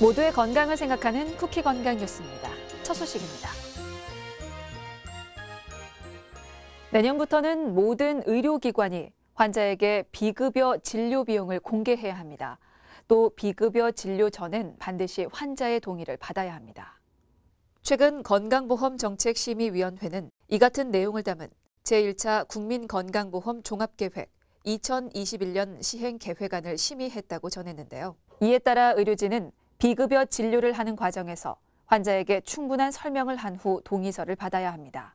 모두의 건강을 생각하는 쿠키 건강 뉴스입니다. 첫 소식입니다. 내년부터는 모든 의료기관이 환자에게 비급여 진료 비용을 공개해야 합니다. 또 비급여 진료 전엔 반드시 환자의 동의를 받아야 합니다. 최근 건강보험정책심의위원회는 이 같은 내용을 담은 제1차 국민건강보험 종합계획 2021년 시행계획안을 심의했다고 전했는데요. 이에 따라 의료진은 비급여 진료를 하는 과정에서 환자에게 충분한 설명을 한 후 동의서를 받아야 합니다.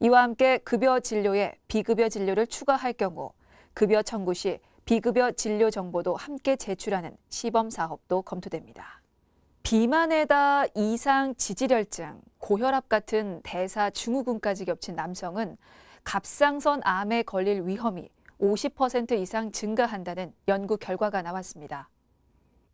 이와 함께 급여 진료에 비급여 진료를 추가할 경우 급여 청구 시 비급여 진료 정보도 함께 제출하는 시범 사업도 검토됩니다. 비만에다 이상 지질혈증, 고혈압 같은 대사 증후군까지 겹친 남성은 갑상선 암에 걸릴 위험이 50% 이상 증가한다는 연구 결과가 나왔습니다.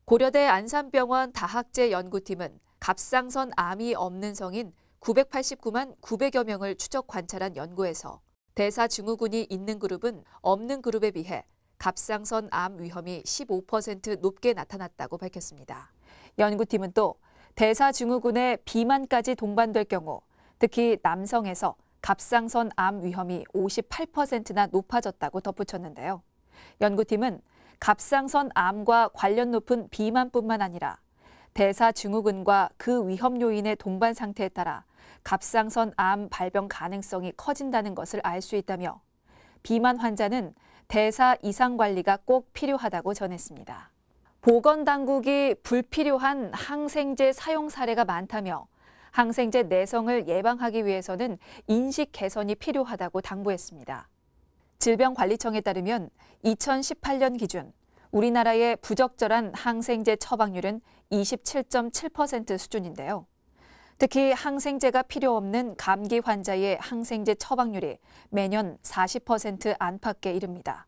고려대 안산병원 다학제 연구팀은 갑상선 암이 없는 성인 989만 900여 명을 추적 관찰한 연구에서 대사 증후군이 있는 그룹은 없는 그룹에 비해 갑상선 암 위험이 15% 높게 나타났다고 밝혔습니다. 연구팀은 또 대사 증후군의 비만까지 동반될 경우 특히 남성에서 갑상선 암 위험이 58%나 높아졌다고 덧붙였는데요. 연구팀은 갑상선 암과 관련 높은 비만뿐만 아니라 대사 증후군과 그 위험 요인의 동반 상태에 따라 갑상선 암 발병 가능성이 커진다는 것을 알 수 있다며 비만 환자는 대사 이상 관리가 꼭 필요하다고 전했습니다. 보건당국이 불필요한 항생제 사용 사례가 많다며 항생제 내성을 예방하기 위해서는 인식 개선이 필요하다고 당부했습니다. 질병관리청에 따르면 2018년 기준 우리나라의 부적절한 항생제 처방률은 27.7% 수준인데요. 특히 항생제가 필요 없는 감기 환자의 항생제 처방률이 매년 40% 안팎에 이릅니다.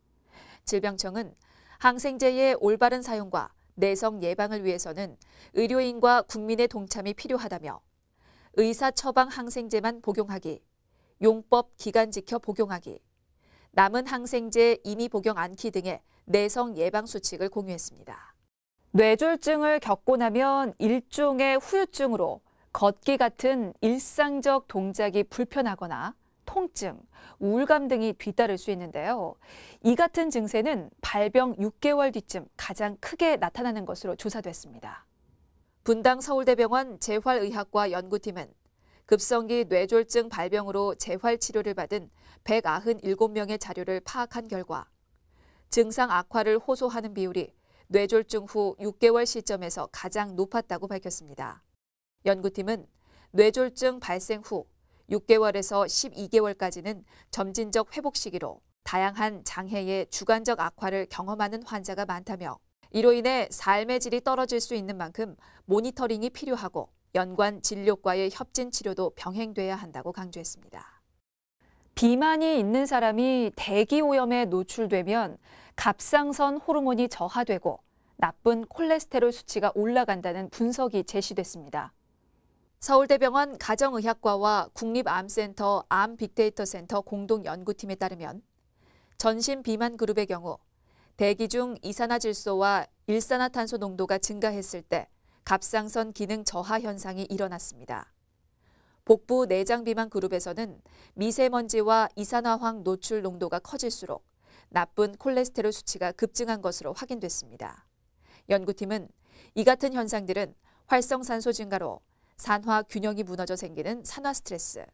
질병청은 항생제의 올바른 사용과 내성 예방을 위해서는 의료인과 국민의 동참이 필요하다며 의사 처방 항생제만 복용하기, 용법 기간 지켜 복용하기, 남은 항생제 이미 복용 안키 등의 내성 예방 수칙을 공유했습니다. 뇌졸중을 겪고 나면 일종의 후유증으로 걷기 같은 일상적 동작이 불편하거나 통증, 우울감 등이 뒤따를 수 있는데요. 이 같은 증세는 발병 6개월 뒤쯤 가장 크게 나타나는 것으로 조사됐습니다. 분당 서울대병원 재활의학과 연구팀은 급성기 뇌졸중 발병으로 재활치료를 받은 197명의 자료를 파악한 결과 증상 악화를 호소하는 비율이 뇌졸중 후 6개월 시점에서 가장 높았다고 밝혔습니다. 연구팀은 뇌졸중 발생 후 6개월에서 12개월까지는 점진적 회복 시기로 다양한 장해의 주관적 악화를 경험하는 환자가 많다며 이로 인해 삶의 질이 떨어질 수 있는 만큼 모니터링이 필요하고 연관 진료과의 협진 치료도 병행돼야 한다고 강조했습니다. 비만이 있는 사람이 대기 오염에 노출되면 갑상선 호르몬이 저하되고 나쁜 콜레스테롤 수치가 올라간다는 분석이 제시됐습니다. 서울대병원 가정의학과와 국립암센터 암빅데이터센터 공동연구팀에 따르면 전신 비만 그룹의 경우 대기 중 이산화질소와 일산화탄소 농도가 증가했을 때 갑상선 기능 저하 현상이 일어났습니다. 복부 내장 비만 그룹에서는 미세먼지와 이산화황 노출 농도가 커질수록 나쁜 콜레스테롤 수치가 급증한 것으로 확인됐습니다. 연구팀은 이 같은 현상들은 활성산소 증가로 산화 균형이 무너져 생기는 산화 스트레스,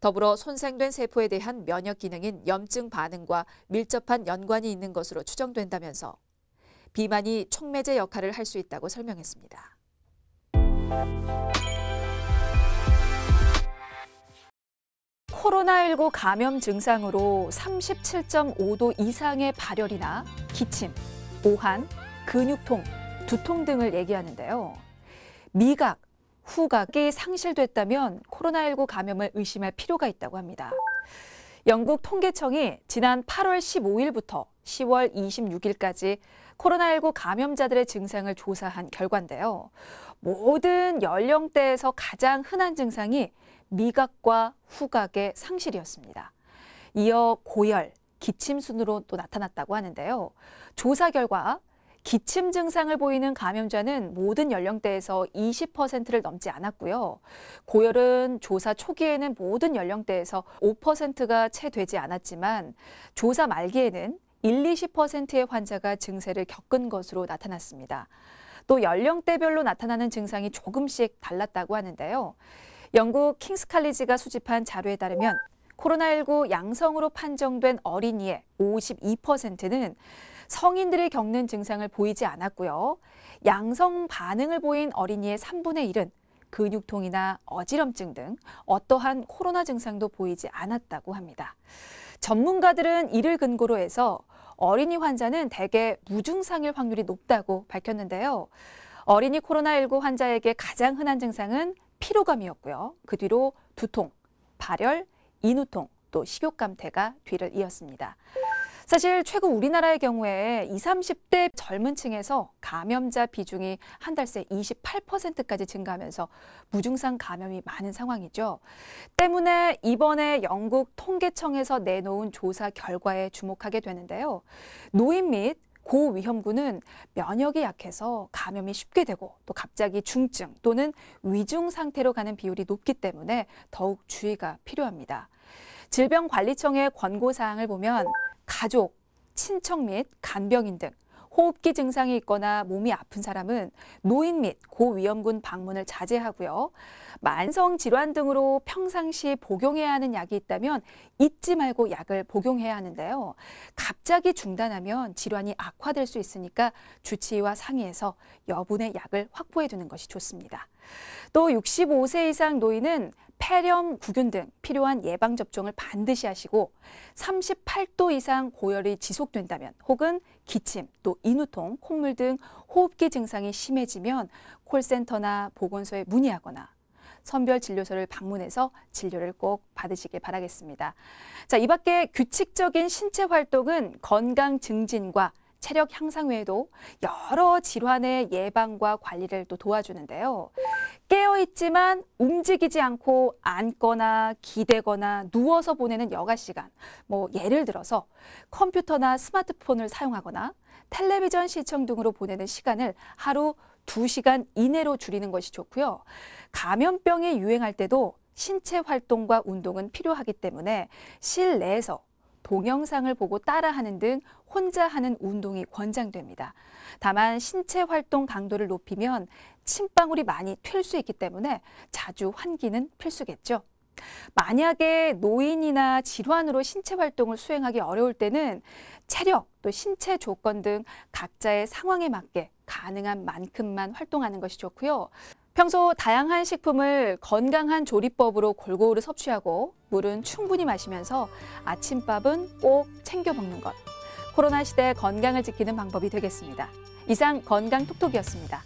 더불어 손상된 세포에 대한 면역 기능인 염증 반응과 밀접한 연관이 있는 것으로 추정된다면서 비만이 촉매제 역할을 할 수 있다고 설명했습니다. 코로나19 감염 증상으로 37.5도 이상의 발열이나 기침, 오한, 근육통, 두통 등을 얘기하는데요. 미각, 후각이 상실됐다면 코로나19 감염을 의심할 필요가 있다고 합니다. 영국 통계청이 지난 8월 15일부터 10월 26일까지 코로나19 감염자들의 증상을 조사한 결과인데요. 모든 연령대에서 가장 흔한 증상이 미각과 후각의 상실이었습니다. 이어 고열, 기침 순으로 또 나타났다고 하는데요. 조사 결과 기침 증상을 보이는 감염자는 모든 연령대에서 20%를 넘지 않았고요. 고열은 조사 초기에는 모든 연령대에서 5%가 채 되지 않았지만 조사 말기에는 1, 20%의 환자가 증세를 겪은 것으로 나타났습니다. 또 연령대별로 나타나는 증상이 조금씩 달랐다고 하는데요. 영국 킹스칼리지가 수집한 자료에 따르면 코로나19 양성으로 판정된 어린이의 52%는 성인들이 겪는 증상을 보이지 않았고요. 양성 반응을 보인 어린이의 3분의 1은 근육통이나 어지럼증 등 어떠한 코로나 증상도 보이지 않았다고 합니다. 전문가들은 이를 근거로 해서 어린이 환자는 대개 무증상일 확률이 높다고 밝혔는데요. 어린이 코로나19 환자에게 가장 흔한 증상은 피로감이었고요. 그 뒤로 두통, 발열, 인후통, 또 식욕감퇴가 뒤를 이었습니다. 사실 최근 우리나라의 경우에 20, 30대 젊은 층에서 감염자 비중이 한 달 새 28%까지 증가하면서 무증상 감염이 많은 상황이죠. 때문에 이번에 영국 통계청에서 내놓은 조사 결과에 주목하게 되는데요. 노인 및 고위험군은 면역이 약해서 감염이 쉽게 되고 또 갑자기 중증 또는 위중 상태로 가는 비율이 높기 때문에 더욱 주의가 필요합니다. 질병관리청의 권고사항을 보면 가족, 친척 및 간병인 등 호흡기 증상이 있거나 몸이 아픈 사람은 노인 및 고위험군 방문을 자제하고요. 만성 질환 등으로 평상시 복용해야 하는 약이 있다면 잊지 말고 약을 복용해야 하는데요. 갑자기 중단하면 질환이 악화될 수 있으니까 주치의와 상의해서 여분의 약을 확보해 두는 것이 좋습니다. 또 65세 이상 노인은 폐렴, 구균 등 필요한 예방접종을 반드시 하시고 38도 이상 고열이 지속된다면 혹은 기침, 또 인후통, 콧물 등 호흡기 증상이 심해지면 콜센터나 보건소에 문의하거나 선별 진료소를 방문해서 진료를 꼭 받으시길 바라겠습니다. 자, 이 밖에 규칙적인 신체 활동은 건강 증진과 체력 향상 외에도 여러 질환의 예방과 관리를 또 도와주는데요. 깨어있지만 움직이지 않고 앉거나 기대거나 누워서 보내는 여가 시간. 뭐 예를 들어서 컴퓨터나 스마트폰을 사용하거나 텔레비전 시청 등으로 보내는 시간을 하루 두시간 이내로 줄이는 것이 좋고요. 감염병이 유행할 때도 신체 활동과 운동은 필요하기 때문에 실내에서 동영상을 보고 따라하는 등 혼자 하는 운동이 권장됩니다. 다만 신체 활동 강도를 높이면 침방울이 많이 튈 수 있기 때문에 자주 환기는 필수겠죠. 만약에 노인이나 질환으로 신체 활동을 수행하기 어려울 때는 체력 또 신체 조건 등 각자의 상황에 맞게 가능한 만큼만 활동하는 것이 좋고요. 평소 다양한 식품을 건강한 조리법으로 골고루 섭취하고 물은 충분히 마시면서 아침밥은 꼭 챙겨 먹는 것. 코로나 시대 건강을 지키는 방법이 되겠습니다. 이상 건강 톡톡이었습니다.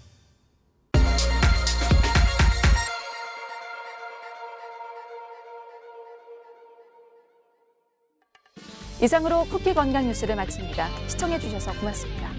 이상으로 쿠키 건강 뉴스를 마칩니다. 시청해주셔서 고맙습니다.